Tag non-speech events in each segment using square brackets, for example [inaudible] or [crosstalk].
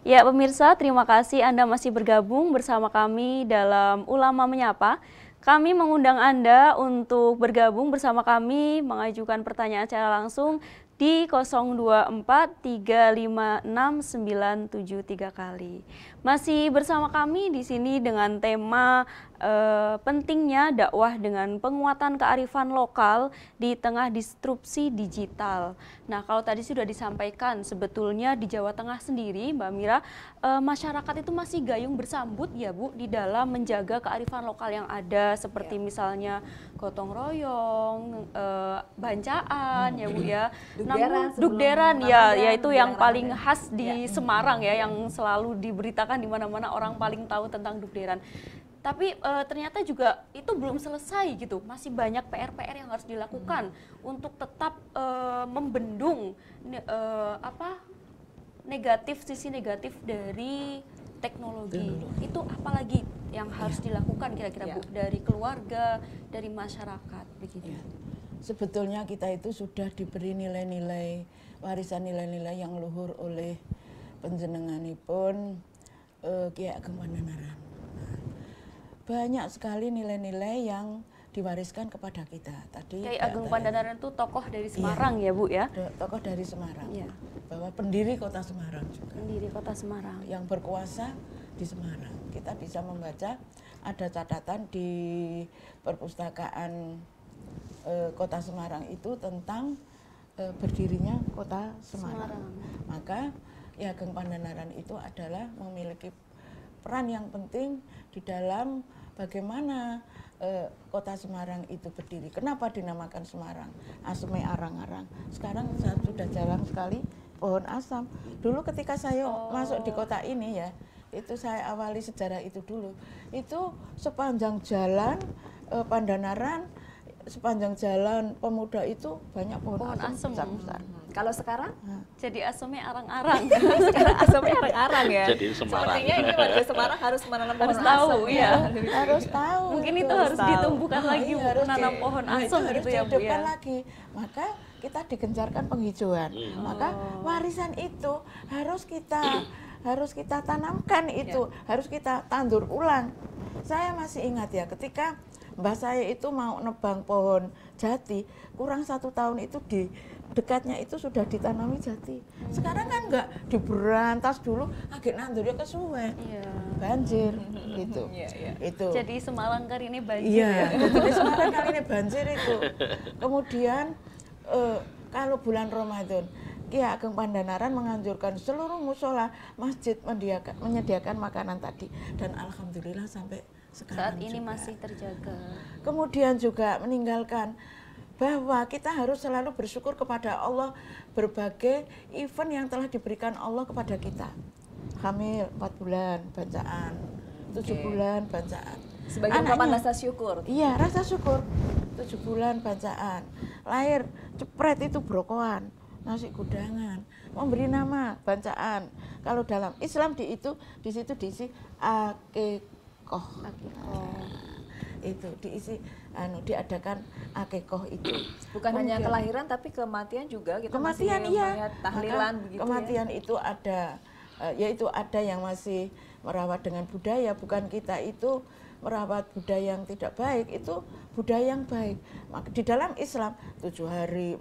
Ya, pemirsa, terima kasih Anda masih bergabung bersama kami dalam Ulama Menyapa. Kami mengundang Anda untuk bergabung bersama kami mengajukan pertanyaan secara langsung di 0243569973 kali. Masih bersama kami di sini dengan tema eh, pentingnya dakwah dengan penguatan kearifan lokal di tengah disrupsi digital. Nah, kalau tadi sudah disampaikan, sebetulnya di Jawa Tengah sendiri, Mbak Mira, eh, masyarakat itu masih gayung bersambut ya Bu di dalam menjaga kearifan lokal yang ada, seperti ya. misalnya gotong royong, eh, bancaan hmm. ya Bu ya, dugderan, Namun, dugderan ya, ya itu dugderan, yang paling ya. khas di ya. Semarang ya, yang selalu diberitakan di mana-mana orang paling tahu tentang dukderan tapi e, ternyata juga itu belum selesai gitu masih banyak PR-PR yang harus dilakukan hmm. untuk tetap e, membendung ne, e, apa negatif sisi negatif dari teknologi hmm. itu apalagi yang iya. harus ya. dilakukan kira-kira ya. dari keluarga dari masyarakat begitu ya. sebetulnya kita itu sudah diberi nilai-nilai warisan nilai-nilai yang luhur oleh penjenenganipun e, kayak kemana-mana banyak sekali nilai-nilai yang diwariskan kepada kita. Tadi kayak Agung Pandanaran itu tokoh dari iya. Semarang iya, ya, Bu ya? Tokoh dari Semarang. Iya. Bahwa pendiri Kota Semarang juga. Pendiri Kota Semarang. Yang berkuasa di Semarang. Kita bisa membaca ada catatan di perpustakaan e, Kota Semarang itu tentang e, berdirinya Kota Semarang. Semarang. Maka ya Ageng Pandanaran itu adalah memiliki peran yang penting di dalam bagaimana eh, kota Semarang itu berdiri. Kenapa dinamakan Semarang? Asume arang-arang. Sekarang saya sudah jarang sekali pohon asam. Dulu ketika saya oh. masuk di kota ini ya, itu saya awali sejarah itu dulu. Itu sepanjang jalan eh, Pandanaran, sepanjang jalan pemuda itu banyak pohon, pohon asam besar-besar. Hmm. Kalau sekarang? Jadi asome arang-arang. [laughs] sekarang asome arang-arang ya. Jadi Semarang. Sepertinya ini warga iya. Semarang harus menanam harus tahu, iya. Ya. Harus tahu. Mungkin itu harus, harus ditumbuhkan nah, lagi iya, harus menanam di, pohon nah, asam gitu ya Bu ya. lagi. Maka kita digencarkan penghijauan. Hmm. Maka oh. warisan itu harus kita [clears throat] harus kita tanamkan itu, ya. harus kita tandur ulang. Saya masih ingat ya ketika mbah saya itu mau nebang pohon jati kurang satu tahun itu di dekatnya itu sudah ditanami jati. Hmm. Sekarang kan enggak diberantas dulu, agak nandur ya kesuwe. Iya. Banjir [laughs] iya, gitu. Iya, iya. Itu. Jadi Semalang kali ini banjir. Iya, ya? jadi [laughs] Semalang kali ini banjir itu. Kemudian uh, kalau bulan Ramadan, Ya, Ageng Pandanaran menganjurkan seluruh musola, masjid mendiakan, menyediakan makanan tadi dan alhamdulillah sampai sekarang saat ini juga. masih terjaga. Kemudian juga meninggalkan bahwa kita harus selalu bersyukur kepada Allah berbagai event yang telah diberikan Allah kepada kita. Hamil 4 bulan bacaan, 7 okay. bulan bacaan. Sebagai ungkapan rasa syukur. Iya, rasa syukur. 7 bulan bacaan. Lahir cepret itu brokoan, nasi gudangan. Memberi nama bacaan. Kalau dalam Islam di itu di situ diisi akikoh. Akikoh itu diisi anu diadakan akekoh itu bukan Mungkin. hanya kelahiran tapi kematian juga kita kematian iya tahlilan begitu ya. kematian ya. itu ada uh, yaitu ada yang masih merawat dengan budaya bukan kita itu merawat budaya yang tidak baik itu budaya yang baik Maka, di dalam Islam tujuh hari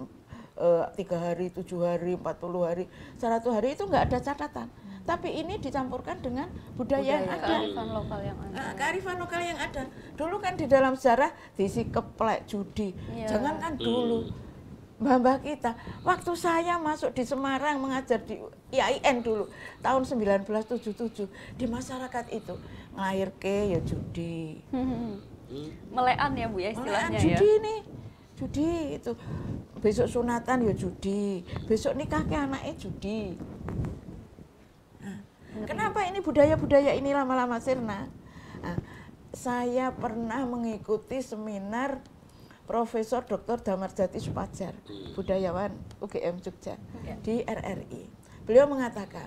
eh, tiga hari, tujuh hari, empat puluh hari, satu hari itu enggak ada catatan tapi ini dicampurkan dengan budaya, budaya yang ada kearifan lokal yang ah, ada nah, kearifan lokal yang ada dulu kan di dalam sejarah diisi keplek judi iya. Jangan kan hmm. dulu mbah-mbah kita waktu saya masuk di Semarang mengajar di IAIN dulu tahun 1977 di masyarakat itu ngelahir ke ya judi [laughs] melean ya bu ya istilahnya melean, ya. judi ya? nih judi itu besok sunatan ya judi besok nikah ke anaknya judi Kenapa ini budaya-budaya ini lama-lama sirna? Nah, saya pernah mengikuti seminar Profesor Dr. Damarjati Supajar, budayawan UGM Jogja di RRI. Beliau mengatakan,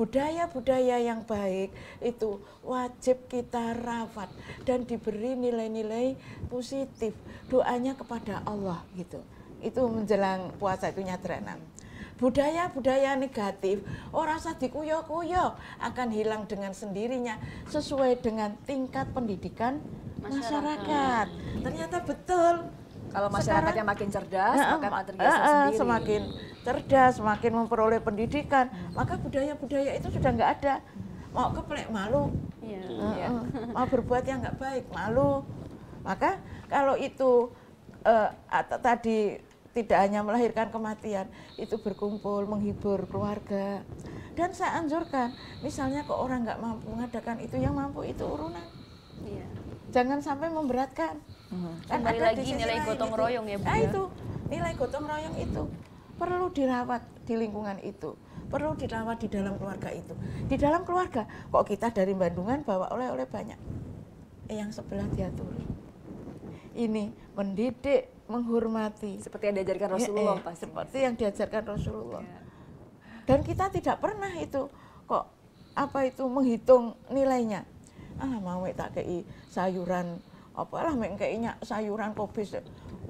budaya-budaya yang baik itu wajib kita rawat dan diberi nilai-nilai positif, doanya kepada Allah gitu. Itu menjelang puasa itu nyadranam budaya-budaya negatif orang oh, rasa dikuyok-kuyok akan hilang dengan sendirinya sesuai dengan tingkat pendidikan masyarakat. masyarakat. Ternyata betul. Kalau masyarakatnya Sekarang, makin cerdas, uh, maka uh, uh, sendiri. Semakin cerdas, semakin memperoleh pendidikan, maka budaya-budaya itu sudah nggak ada. Mau keplek malu, yeah. Iya. uh, iya. mau berbuat yang nggak baik malu. Maka kalau itu uh, tadi tidak hanya melahirkan kematian, itu berkumpul, menghibur keluarga. Dan saya anjurkan, misalnya kok orang nggak mampu mengadakan itu, yang mampu itu urunan. Iya. Jangan sampai memberatkan. Mhm. Kan Kembali lagi di nilai gotong gitu. royong ya Bu. Nah ya. itu, nilai gotong royong itu perlu dirawat di lingkungan itu perlu dirawat di dalam keluarga itu. Di dalam keluarga, kok kita dari Bandungan bawa oleh-oleh banyak. Eh, yang sebelah diatur. Ini mendidik, menghormati. Seperti yang diajarkan iya, Rasulullah ya, pasti. Seperti yang diajarkan Rasulullah. Iya. Dan kita tidak pernah itu kok apa itu menghitung nilainya. Ah mau tak kei sayuran apa lah mek sayuran kobis.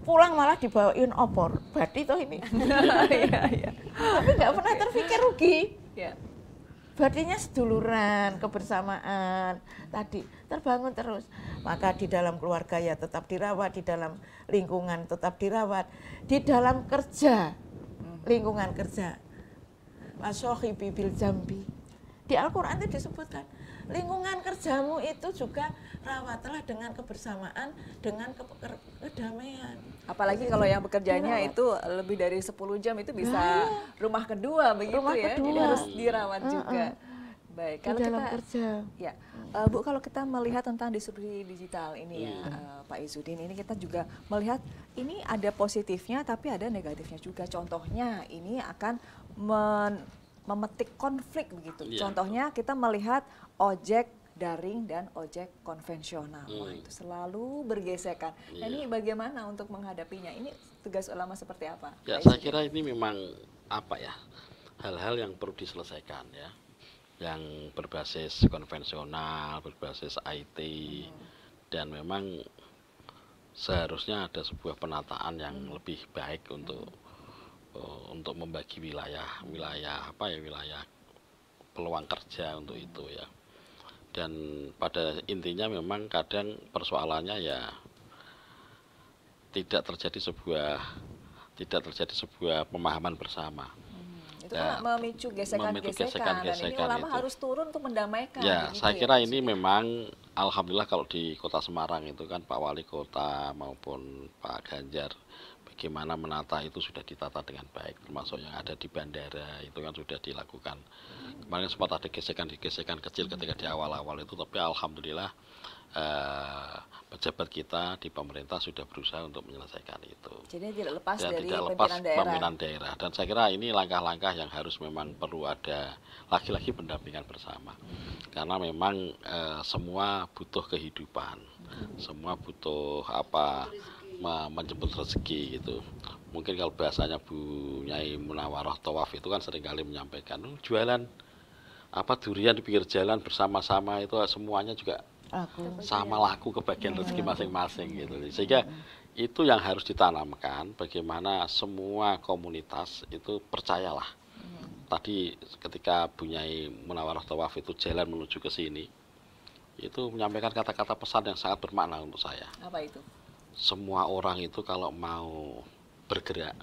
Pulang malah dibawain opor. Berarti toh ini. [laughs] Iya, Tapi nggak pernah terpikir rugi batinnya seduluran, kebersamaan tadi terbangun terus. Maka di dalam keluarga ya tetap dirawat, di dalam lingkungan tetap dirawat, di dalam kerja lingkungan kerja. Masohi bibil jambi di Al-Quran itu disebutkan lingkungan kerjamu itu juga rawatlah dengan kebersamaan dengan ke kedamaian apalagi kalau yang bekerjanya Dirawat. itu lebih dari 10 jam itu bisa nah, iya. rumah kedua begitu rumah ya kedua. jadi harus dirawat juga baik kalau kita kerja. ya uh, Bu kalau kita melihat tentang disrupsi digital ini ya uh, Pak Izudin ini kita juga melihat ini ada positifnya tapi ada negatifnya juga contohnya ini akan men memetik konflik begitu. Yeah. Contohnya kita melihat ojek daring dan ojek konvensional. Hmm. Wah, itu selalu bergesekan. Nah, ini iya. bagaimana untuk menghadapinya? Ini tugas ulama seperti apa? Ya, saya kira ini memang apa ya? Hal-hal yang perlu diselesaikan ya. Yang berbasis konvensional, berbasis IT hmm. dan memang seharusnya ada sebuah penataan yang hmm. lebih baik untuk hmm Eh, untuk membagi wilayah wilayah apa ya wilayah peluang kerja untuk itu ya dan pada intinya memang kadang persoalannya ya tidak terjadi sebuah tidak terjadi sebuah pemahaman bersama hmm, itu ya, memicu gesekan-gesekan memicu gesekan, gesekan, dan gesekan ini ulama itu. harus turun untuk mendamaikan ya gitu saya ya kira ya, ini memang alhamdulillah kalau di kota Semarang itu kan Pak Wali Kota maupun Pak Ganjar bagaimana menata itu sudah ditata dengan baik termasuk yang ada di bandara itu kan sudah dilakukan kemarin sempat ada gesekan-gesekan kecil ketika di awal-awal itu tapi alhamdulillah eh, pejabat kita di pemerintah sudah berusaha untuk menyelesaikan itu jadi tidak lepas dan dari tidak lepas pimpinan daerah. daerah dan saya kira ini langkah-langkah yang harus memang perlu ada lagi-lagi pendampingan bersama karena memang eh, semua butuh kehidupan semua butuh apa menjemput rezeki gitu mungkin kalau bahasanya Bu Nyai Munawarah Tawaf itu kan seringkali menyampaikan oh, jualan apa durian di pinggir jalan bersama-sama itu semuanya juga aku. sama laku kebagian ya, rezeki masing-masing gitu iya. sehingga itu yang harus ditanamkan bagaimana semua komunitas itu percayalah iya. tadi ketika Bu Nyai Munawarah Tawaf itu jalan menuju ke sini itu menyampaikan kata-kata pesan yang sangat bermakna untuk saya apa itu semua orang itu kalau mau bergerak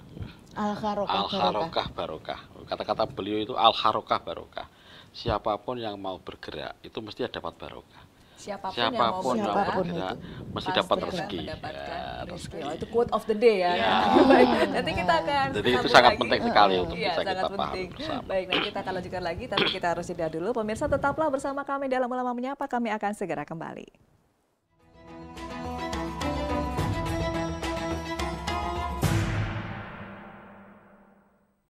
al-harokah barokah. Kata-kata beliau itu al-harokah barokah. Siapapun yang mau bergerak itu mesti dapat barokah. Siapapun, siapapun yang mau bergerak, siapapun bergerak itu. mesti dapat rezeki. Ya, Oh, itu quote of the day ya. ya. [laughs] nanti kita akan Jadi itu sangat lagi. penting sekali untuk ya, bisa kita penting. paham bersama. Baik, nanti kita akan lanjutkan lagi tapi kita harus jeda dulu. Pemirsa tetaplah bersama kami dalam ulama menyapa. Kami akan segera kembali.